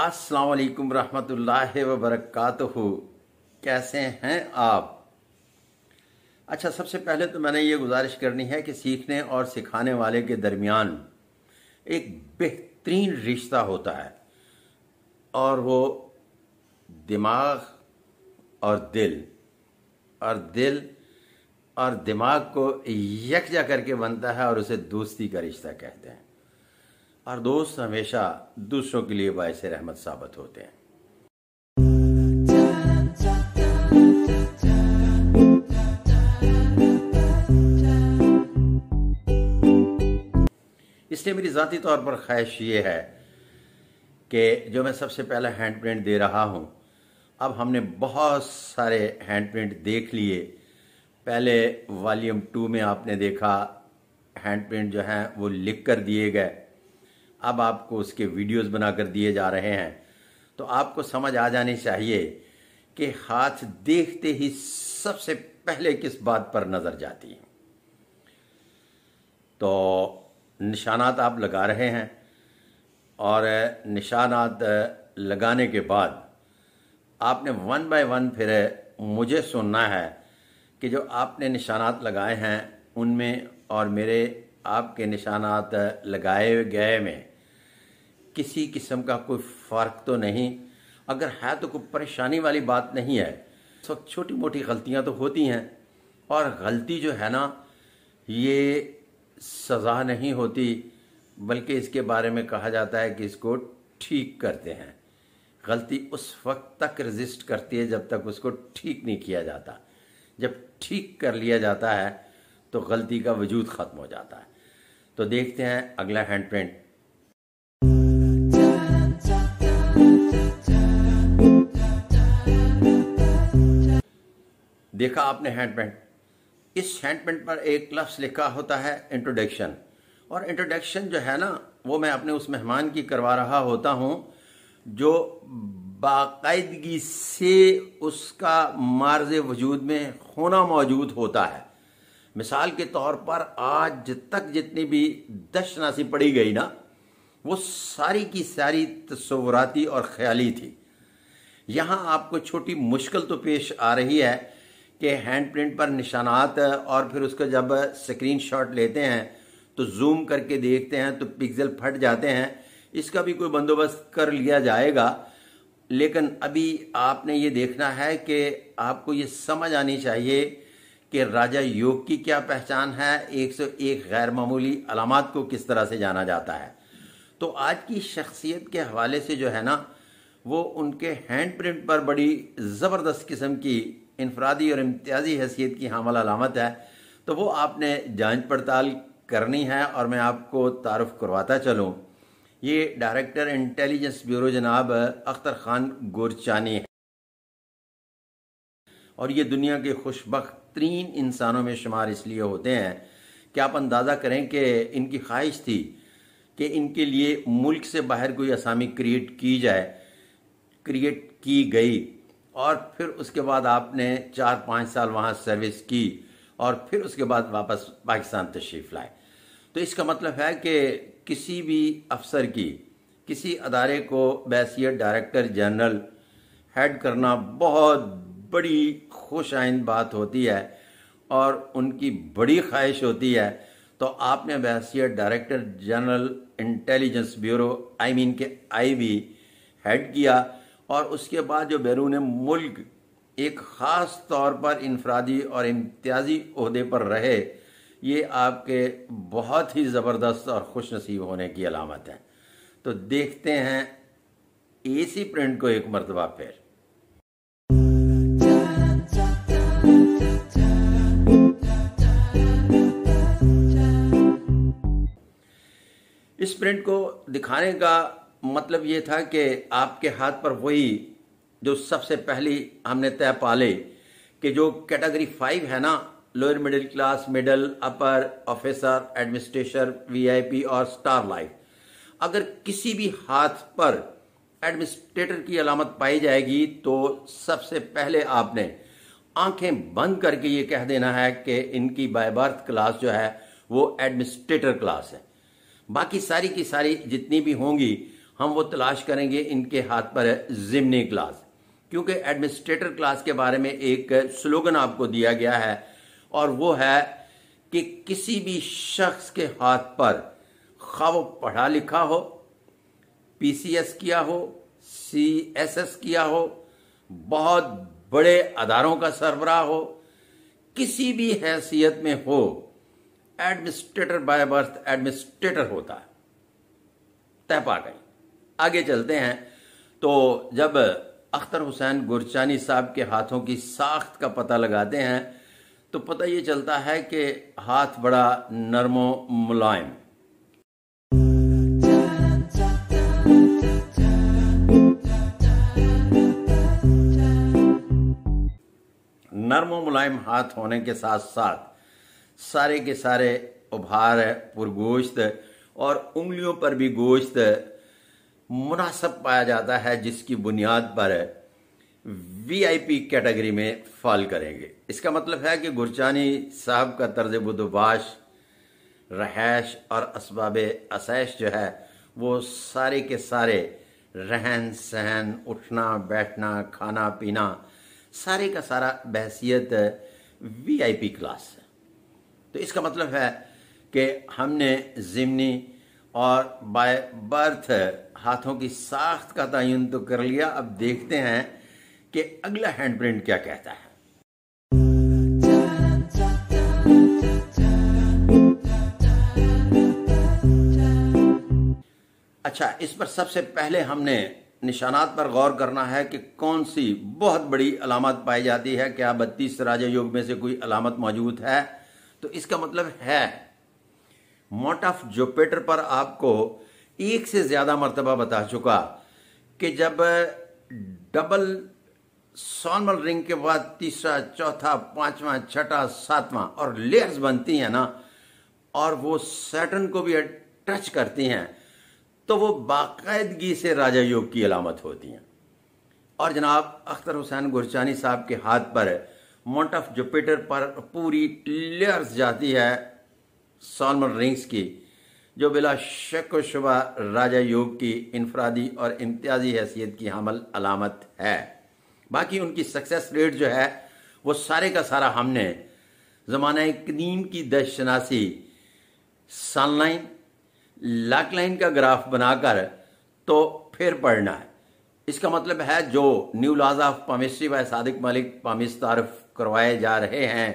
असलकम रहमतुल्लाहि व कैसे हैं आप अच्छा सबसे पहले तो मैंने ये गुजारिश करनी है कि सीखने और सिखाने वाले के दरमियान एक बेहतरीन रिश्ता होता है और वो दिमाग और दिल और दिल और दिमाग को यकजा करके बनता है और उसे दोस्ती का रिश्ता कहते हैं और दोस्त हमेशा दूसरों के लिए बायस रहमत साबित होते हैं इसलिए मेरी ज़ाती तौर पर ख्वाहिश ये है कि जो मैं सबसे पहले हैंड प्रिंट दे रहा हूं अब हमने बहुत सारे हैंड प्रिंट देख लिए पहले वॉल्यूम टू में आपने देखा हैंड प्रिंट जो हैं वो लिख कर दिए गए अब आपको उसके वीडियोस बनाकर दिए जा रहे हैं तो आपको समझ आ जानी चाहिए कि हाथ देखते ही सबसे पहले किस बात पर नजर जाती है तो निशानात आप लगा रहे हैं और निशानात लगाने के बाद आपने वन बाय वन फिर मुझे सुनना है कि जो आपने निशानात लगाए हैं उनमें और मेरे आपके निशानात लगाए गए में किसी किस्म का कोई फ़र्क तो नहीं अगर है तो कोई परेशानी वाली बात नहीं है सब वक्त छोटी मोटी गलतियां तो होती हैं और गलती जो है ना ये सज़ा नहीं होती बल्कि इसके बारे में कहा जाता है कि इसको ठीक करते हैं गलती उस वक्त तक रजिस्ट करती है जब तक उसको ठीक नहीं किया जाता जब ठीक कर लिया जाता है तो गलती का वजूद ख़त्म हो जाता है तो देखते हैं अगला हैंड प्रिंट देखा आपने हैंडपेंट इस हैंडपेंट पर एक लफ्स लिखा होता है इंट्रोडक्शन और इंट्रोडक्शन जो है ना वो मैं अपने उस मेहमान की करवा रहा होता हूं जो बाकायदगी से उसका मार्ज वजूद में होना मौजूद होता है मिसाल के तौर पर आज तक जितनी भी दशनासी पड़ी गई ना वो सारी की सारी तस्वुराती और ख्याली थी यहाँ आपको छोटी मुश्किल तो पेश आ रही है कि हैंड प्रिंट पर निशानात और फिर उसका जब स्क्रीन शॉट लेते हैं तो जूम करके देखते हैं तो पिक्सल फट जाते हैं इसका भी कोई बंदोबस्त कर लिया जाएगा लेकिन अभी आपने ये देखना है कि आपको ये समझ आनी चाहिए कि राजा योग की क्या पहचान है 101 गैर मामूली अलामत को किस तरह से जाना जाता है तो आज की शख्सियत के हवाले से जो है ना वो उनके हैंड प्रिंट पर बड़ी ज़बरदस्त किस्म की इनफरादी और इम्तियाजी हैसियत की हामल अलामत है तो वो आपने जांच पड़ताल करनी है और मैं आपको तारफ़ करवाता चलूँ ये डायरेक्टर इंटेलिजेंस ब्यूरो जनाब अख्तर ख़ान गुरचानी है और ये दुनिया के खुशबक तरीन इंसानों में शुमार इसलिए होते हैं कि आप अंदाज़ा करें कि इनकी ख्वाहिश थी कि इनके लिए मुल्क से बाहर कोई असामी क्रिएट की जाए क्रिएट की गई और फिर उसके बाद आपने चार पाँच साल वहाँ सर्विस की और फिर उसके बाद वापस पाकिस्तान तशरीफ़ लाए तो इसका मतलब है कि किसी भी अफसर की किसी अदारे को बैसीत डायरेक्टर जनरल हेड करना बहुत बड़ी खुश आइंद बात होती है और उनकी बड़ी ख्वाहिश होती है तो आपने बैसीत director general intelligence bureau I mean K I we head किया और उसके बाद जो बैरून मुल्क एक ख़ास तौर पर इनफरादी और इम्तियाजी अहदे पर रहे ये आपके बहुत ही ज़बरदस्त और खुश नसीब होने की अलामत है तो देखते हैं ए सी प्रिंट को एक मरतबा फिर प्रिंट को दिखाने का मतलब ये था कि आपके हाथ पर वही जो सबसे पहली हमने तय पाले कि जो कैटेगरी फाइव है ना lower middle class middle upper officer administration VIP और स्टार लाइफ अगर किसी भी हाथ पर एडमिनिस्ट्रेटर की अलामत पाई जाएगी तो सबसे पहले आपने आंखें बंद करके ये कह देना है कि इनकी बाय बर्थ क्लास जो है वो एडमिनिस्ट्रेटर क्लास है बाकी सारी की सारी जितनी भी होंगी हम वो तलाश करेंगे इनके हाथ पर है जिमनी क्लास क्योंकि एडमिनिस्ट्रेटर क्लास के बारे में एक स्लोगन आपको दिया गया है और वो है कि किसी भी शख्स के हाथ पर खा पढ़ा लिखा हो पीसीएस किया हो सीएसएस किया हो बहुत बड़े अदारों का सरबराह हो किसी भी हैसियत में हो एडमिनिस्ट्रेटर बाय बर्थ एडमिनिस्ट्रेटर होता है तय पा गई आगे चलते हैं तो जब अख्तर हुसैन गुरचानी साहब के हाथों की साख्त का पता लगाते हैं तो पता ये चलता है कि हाथ बड़ा नरमो मुलायम नरमो मुलायम हाथ होने के साथ साथ सारे के सारे उभार पुरगोश्त और उंगलियों पर भी गोश्त मुनासब पाया जाता है जिसकी बुनियाद पर वीआईपी कैटेगरी में फॉल करेंगे इसका मतलब है कि गुरचानी साहब का तर्ज बुदबाश रहैश और इसबाब असैश जो है वो सारे के सारे रहन सहन उठना बैठना खाना पीना सारे का सारा बहसीत वीआईपी क्लास है तो इसका मतलब है कि हमने ज़िमनी और बाय बर्थ हाथों की साख्त का तयन तो कर लिया अब देखते हैं कि अगला हैंड प्रिंट क्या कहता है अच्छा इस पर सबसे पहले हमने निशानात पर गौर करना है कि कौन सी बहुत बड़ी अलामत पाई जाती है क्या बत्तीस राजा योग में से कोई अलामत मौजूद है तो इसका मतलब है मोट ऑफ जुपिटर पर आपको एक से ज्यादा मरतबा बता चुका कि जब डबल सॉनमल रिंग के बाद तीसरा चौथा पांचवा छठा सातवां और लेयर्स बनती हैं ना और वो सैटन को भी टच करती हैं तो वो बाकायदगी से राजा योग की अलामत होती हैं और जनाब अख्तर हुसैन गुरचानी साहब के हाथ पर माउंट ऑफ जुपिटर पर पूरी लेयर्स जाती है सॉलमन रिंग्स की जो बिला शक शुबा राजा योग की इनफरादी और इम्तियाजी हैसियत की हमल अलामत है बाकी उनकी सक्सेस रेट जो है वो सारे का सारा हमने ज़माना कदीम की दशनासी सनलाइन लाक लाइन का ग्राफ बनाकर तो फिर पढ़ना है इसका मतलब है जो new laws of palmistry by Sadiq Malik पामिस्तारफ करवाए जा रहे हैं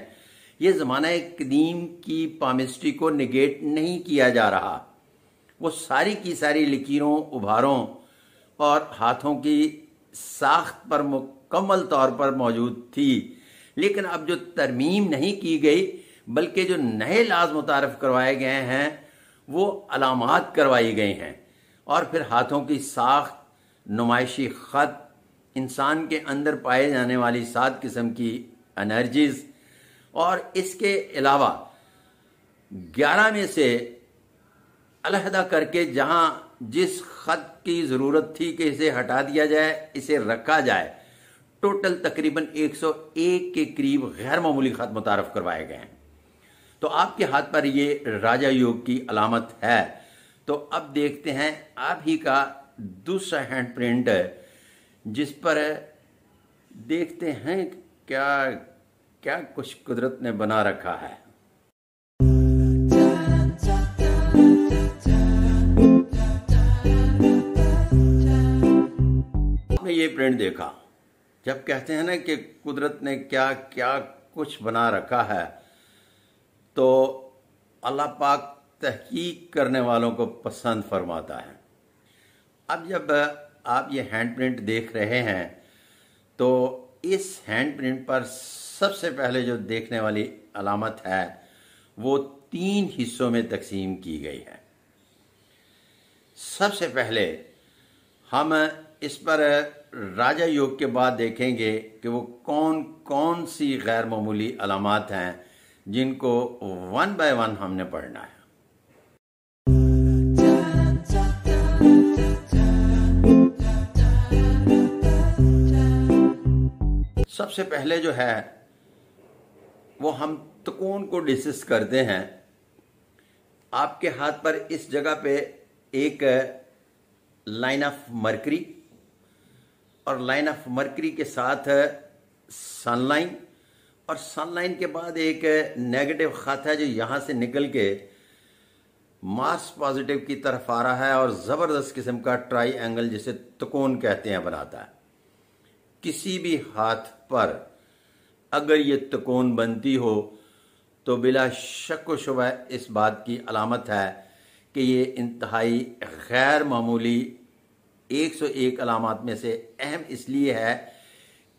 ये ज़माना कदीम की पामिस्ट्री को निगेट नहीं किया जा रहा वो सारी की सारी लकीरों उभारों और हाथों की साख्त पर मुकम्मल तौर पर मौजूद थी लेकिन अब जो तरमीम नहीं की गई बल्कि जो नए लाज मुतारफ करवाए गए हैं वो अलामत करवाई गई हैं और फिर हाथों की साख नुमाइशी ख़त इंसान के अंदर पाए जाने वाली सात किस्म की एनर्जीज और इसके अलावा ग्यारह में से अलहदा करके जहां जिस खत की जरूरत थी कि इसे हटा दिया जाए इसे रखा जाए टोटल तकरीबन 101 के करीब गैर मामूली खत मुतारफ करवाए गए हैं तो आपके हाथ पर ये राजा योग की अलामत है तो अब देखते हैं आप ही का दूसरा हैंड प्रिंट जिस पर देखते हैं क्या क्या कुछ कुदरत ने बना रखा है आपने ये प्रिंट देखा जब कहते हैं ना कि कुदरत ने क्या क्या कुछ बना रखा है तो अल्लाह पाक तहकीक करने वालों को पसंद फरमाता है अब जब आप ये हैंड प्रिंट देख रहे हैं तो इस हैंड प्रिंट पर सबसे पहले जो देखने वाली अलामत है वो तीन हिस्सों में तकसीम की गई है सबसे पहले हम इस पर राजा योग के बाद देखेंगे कि वो कौन कौन सी गैर मामूली अलामत हैं जिनको वन बाय वन हमने पढ़ना है सबसे पहले जो है वो हम तकोन को डिसिस करते हैं आपके हाथ पर इस जगह पे एक लाइन ऑफ मरकरी और लाइन ऑफ मरकरी के साथ सनलाइन और सनलाइन के बाद एक नेगेटिव खत है जो यहां से निकल के मास पॉजिटिव की तरफ आ रहा है और ज़बरदस्त किस्म का ट्राई एंगल जिसे तकोन कहते हैं बनाता है किसी भी हाथ पर अगर ये तकोन बनती हो तो बिला शक शुबह इस बात की अलामत है कि ये इंतहाई गैर मामूली 101 अलामत में से अहम इसलिए है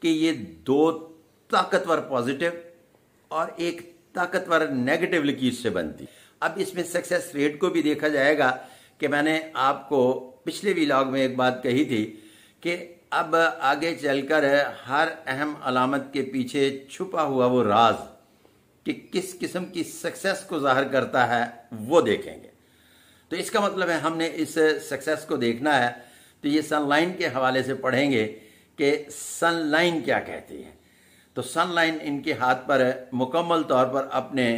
कि ये दो ताकतवर पॉजिटिव और एक ताकतवर नेगेटिव लिकीज से बनती अब इसमें सक्सेस रेट को भी देखा जाएगा कि मैंने आपको पिछले व्लॉग में एक बात कही थी कि अब आगे चलकर हर अहम अलामत के पीछे छुपा हुआ वो राज कि किस किस्म की सक्सेस को जाहिर करता है वो देखेंगे तो इसका मतलब है हमने इस सक्सेस को देखना है तो ये सनलाइन के हवाले से पढ़ेंगे कि सनलाइन क्या कहती है तो सनलाइन इनके हाथ पर मुकम्मल तौर पर अपने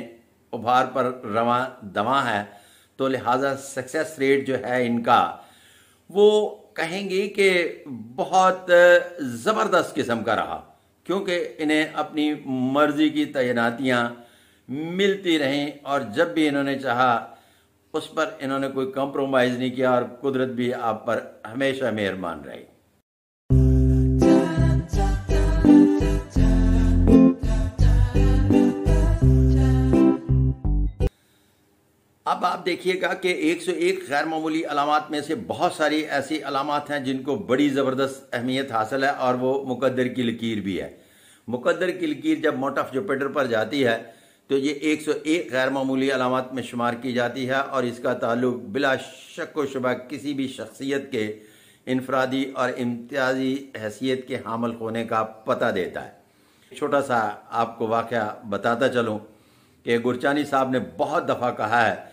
उभार पर रवा दवा है तो लिहाजा सक्सेस रेट जो है इनका वो कहेंगे कि बहुत ज़बरदस्त किस्म का रहा क्योंकि इन्हें अपनी मर्ज़ी की तैनातियाँ मिलती रहीं और जब भी इन्होंने चाहा उस पर इन्होंने कोई कंप्रोमाइज़ नहीं किया और कुदरत भी आप पर हमेशा मेहरबान रही अब आप देखिएगा कि 101 गैर मामूली अलामत में से बहुत सारी ऐसी अलामत हैं जिनको बड़ी ज़बरदस्त अहमियत हासिल है और वो मुकद्दर की लकीर भी है मुकद्दर की लकीर जब मोट ऑफ जुपिटर पर जाती है तो ये 101 गैर मामूली अलामत में शुमार की जाती है और इसका ताल्लुक बिला शक व शुबा किसी भी शख्सियत के इनफरादी और इम्तियाजी हैसियत के हामल होने का पता देता है छोटा सा आपको वाक़ बताता चलूँ कि गुरचानी साहब ने बहुत दफ़ा कहा है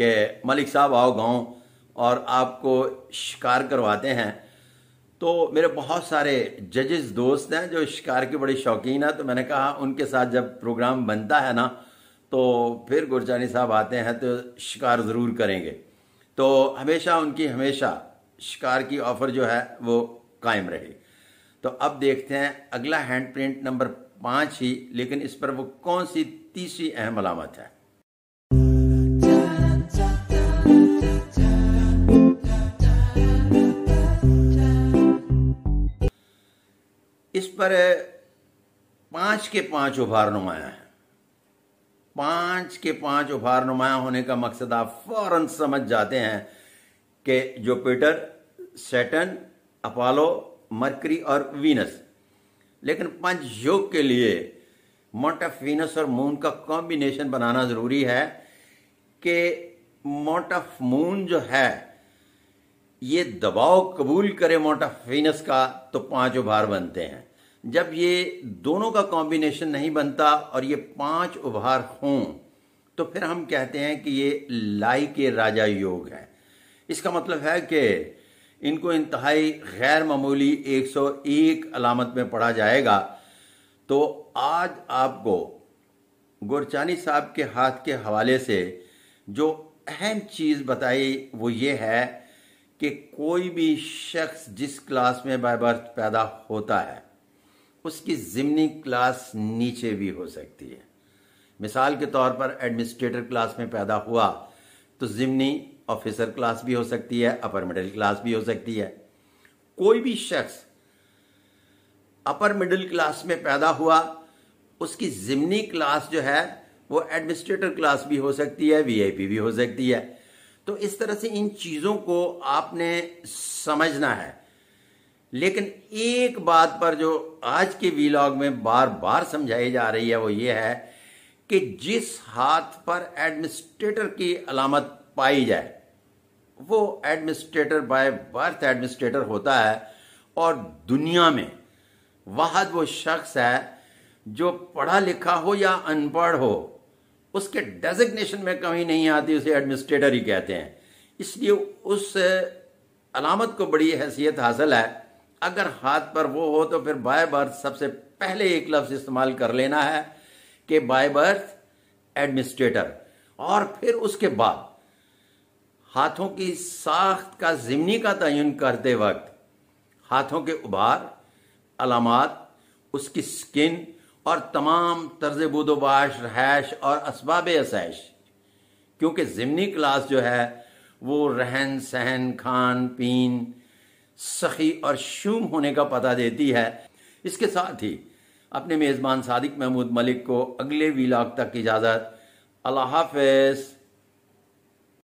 कि मलिक साहब आओ गाँव और आपको शिकार करवाते हैं तो मेरे बहुत सारे जजेस दोस्त हैं जो शिकार के बड़े शौकीन हैं तो मैंने कहा उनके साथ जब प्रोग्राम बनता है ना तो फिर गुरजानी साहब आते हैं तो शिकार ज़रूर करेंगे तो हमेशा उनकी हमेशा शिकार की ऑफ़र जो है वो कायम रही तो अब देखते हैं अगला हैंड प्रिंट नंबर पाँच ही लेकिन इस पर वो कौन सी तीसरी अहम अलामत है पर पांच के पांच उभार नुमाया है पांच के पांच उभार नुमाया होने का मकसद आप फौरन समझ जाते हैं कि जुपिटर सेटन अपोलो मरकरी और वीनस लेकिन पंच योग के लिए मोट ऑफ वीनस और मून का कॉम्बिनेशन बनाना जरूरी है कि मोट ऑफ मून जो है ये दबाव कबूल करे मोट ऑफ वीनस का तो पांच उभार बनते हैं जब ये दोनों का कॉम्बिनेशन नहीं बनता और ये पांच उभार हों तो फिर हम कहते हैं कि ये लाई के राजा योग है इसका मतलब है कि इनको इंतहाई गैर मामूली 101 अलामत में पढ़ा जाएगा तो आज आपको गुरचानी साहब के हाथ के हवाले से जो अहम चीज़ बताई वो ये है कि कोई भी शख्स जिस क्लास में बाय बर्थ पैदा होता है उसकी ज़िमनी क्लास नीचे भी हो सकती है मिसाल के तौर पर एडमिनिस्ट्रेटर क्लास में पैदा हुआ तो ज़िमनी ऑफिसर क्लास भी हो सकती है अपर मिडिल क्लास भी हो सकती है कोई भी शख्स अपर मिडिल क्लास में पैदा हुआ उसकी ज़िमनी क्लास जो है वो एडमिनिस्ट्रेटर क्लास भी हो सकती है वीआईपी भी हो सकती है तो इस तरह से इन चीज़ों को आपने समझना है लेकिन एक बात पर जो आज के वीलॉग में बार बार समझाई जा रही है वो ये है कि जिस हाथ पर एडमिनिस्ट्रेटर की अलामत पाई जाए वो एडमिनिस्ट्रेटर बाय बर्थ एडमिनिस्ट्रेटर होता है और दुनिया में वाहद वो शख्स है जो पढ़ा लिखा हो या अनपढ़ हो उसके डेजिग्नेशन में कमी नहीं आती उसे एडमिनिस्ट्रेटर ही कहते हैं इसलिए उस अलामत को बड़ी हैसियत हासिल है अगर हाथ पर वो हो तो फिर बाय बर्थ सबसे पहले एक लफ्ज इस्तेमाल कर लेना है कि बाय बर्थ एडमिनिस्ट्रेटर और फिर उसके बाद हाथों की साख्त का जिमनी का तयन करते वक्त हाथों के उभार अलामत उसकी स्किन और तमाम तर्ज बुदोबाश रहैश और इसबाब असैश क्योंकि ज़िमनी क्लास जो है वो रहन सहन खान पीन सखी और शूम होने का पता देती है इसके साथ ही अपने मेज़बान सादिक महमूद मलिक को अगले वीलाग तक इजाज़त अल्लाह हाफिज़